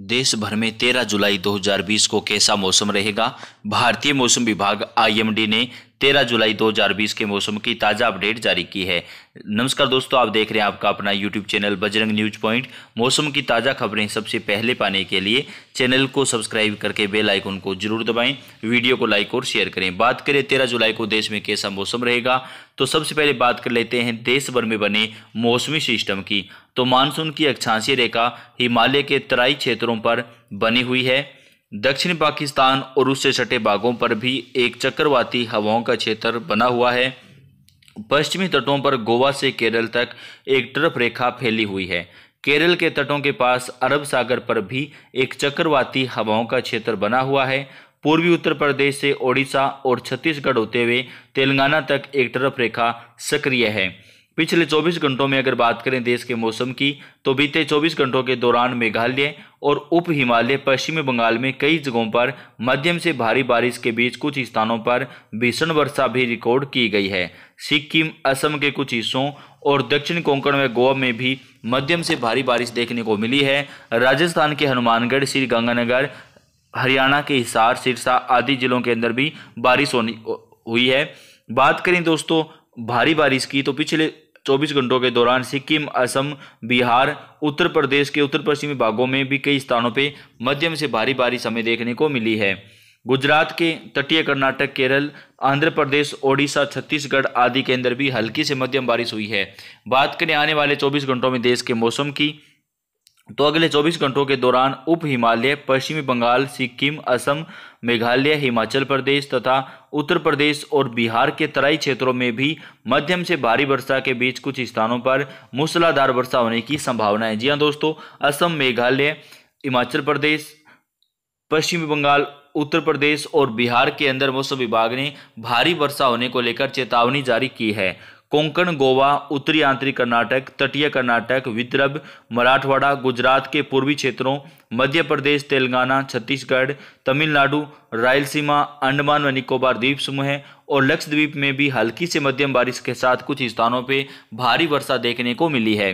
देश भर में 13 जुलाई 2020 को कैसा मौसम रहेगा भारतीय मौसम विभाग आईएमडी ने तेरह जुलाई बीस के मौसम की ताज़ा अपडेट जारी की है नमस्कार दोस्तों आप देख रहे हैं आपका अपना YouTube channel Bajrang news point मौसम की ताज़ा खबरें सबसे पहले पाने के लिए चैनल को सब्सक्राइब करके बेल आइकन को जरूर दबाएं वीडियो को लाइक और शेयर करें बात करें तेरह जुलाई को देश में कैसा मौसम रहेगा तो सबसे पहले बात कर लेते हैं देश भर में बने मौसमी सिस्टम की तो मानसून की अक्षांशीय रेखा हिमालय के तराई क्षेत्रों पर बनी हुई है दक्षिण पाकिस्तान और उससे सटे भागों पर भी एक चक्रवाती हवाओं का क्षेत्र बना हुआ है पश्चिमी तटों पर गोवा से केरल तक एक ट्रफ रेखा फैली हुई है केरल के तटों के पास अरब सागर पर भी एक चक्रवाती हवाओं का क्षेत्र बना हुआ है पूर्वी उत्तर प्रदेश से ओडिशा और छत्तीसगढ़ होते हुए तेलंगाना तक एक ट्रफ रेखा सक्रिय है पिछले 24 घंटों में अगर बात करें देश के मौसम की तो बीते 24 घंटों के दौरान मेघालय और उप हिमालय पश्चिमी बंगाल में कई जगहों पर मध्यम से भारी बारिश के बीच कुछ स्थानों पर भीषण वर्षा भी रिकॉर्ड की गई है सिक्किम असम के कुछ हिस्सों और दक्षिण कोंकण व गोवा में भी मध्यम से भारी बारिश देखने को मिली है राजस्थान के हनुमानगढ़ श्री गंगानगर हरियाणा के हिसार सिरसा आदि जिलों के अंदर भी बारिश होनी हुई है बात करें दोस्तों भारी बारिश की तो पिछले 24 घंटों के दौरान सिक्किम असम बिहार उत्तर प्रदेश के उत्तर पश्चिमी भागों में भी कई स्थानों पर मध्यम से भारी बारिश हमें देखने को मिली है गुजरात के तटीय कर्नाटक केरल आंध्र प्रदेश ओडिशा छत्तीसगढ़ आदि के अंदर भी हल्की से मध्यम बारिश हुई है बात करें आने वाले 24 घंटों में देश के मौसम की तो अगले 24 घंटों के दौरान उप हिमालय पश्चिमी बंगाल सिक्किम असम मेघालय हिमाचल प्रदेश तथा उत्तर प्रदेश और बिहार के तराई क्षेत्रों में भी मध्यम से भारी वर्षा के बीच कुछ स्थानों पर मूसलाधार वर्षा होने की संभावना है जी हाँ दोस्तों असम मेघालय हिमाचल प्रदेश पश्चिमी बंगाल उत्तर प्रदेश और बिहार के अंदर मौसम विभाग ने भारी वर्षा होने को लेकर चेतावनी जारी की है कोंकण गोवा उत्तरी आंतरिक कर्नाटक तटीय कर्नाटक विदर्भ मराठवाड़ा गुजरात के पूर्वी क्षेत्रों मध्य प्रदेश तेलंगाना छत्तीसगढ़ तमिलनाडु रायलसीमा अंडमान व निकोबार द्वीप समूह और लक्षद्वीप में भी हल्की से मध्यम बारिश के साथ कुछ स्थानों पर भारी वर्षा देखने को मिली है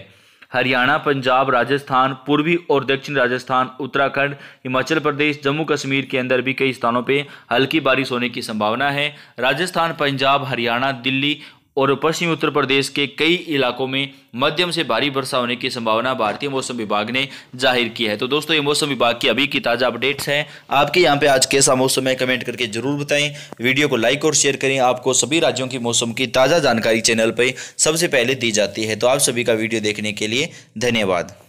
हरियाणा पंजाब राजस्थान पूर्वी और दक्षिण राजस्थान उत्तराखंड हिमाचल प्रदेश जम्मू कश्मीर के अंदर भी कई स्थानों पर हल्की बारिश होने की संभावना है राजस्थान पंजाब हरियाणा दिल्ली और पश्चिमी उत्तर प्रदेश के कई इलाकों में मध्यम से भारी वर्षा होने की संभावना भारतीय मौसम विभाग ने जाहिर की है तो दोस्तों ये मौसम विभाग की अभी की ताज़ा अपडेट्स हैं आपके यहाँ पे आज कैसा मौसम है कमेंट करके जरूर बताएं वीडियो को लाइक और शेयर करें आपको सभी राज्यों की मौसम की ताज़ा जानकारी चैनल पर सबसे पहले दी जाती है तो आप सभी का वीडियो देखने के लिए धन्यवाद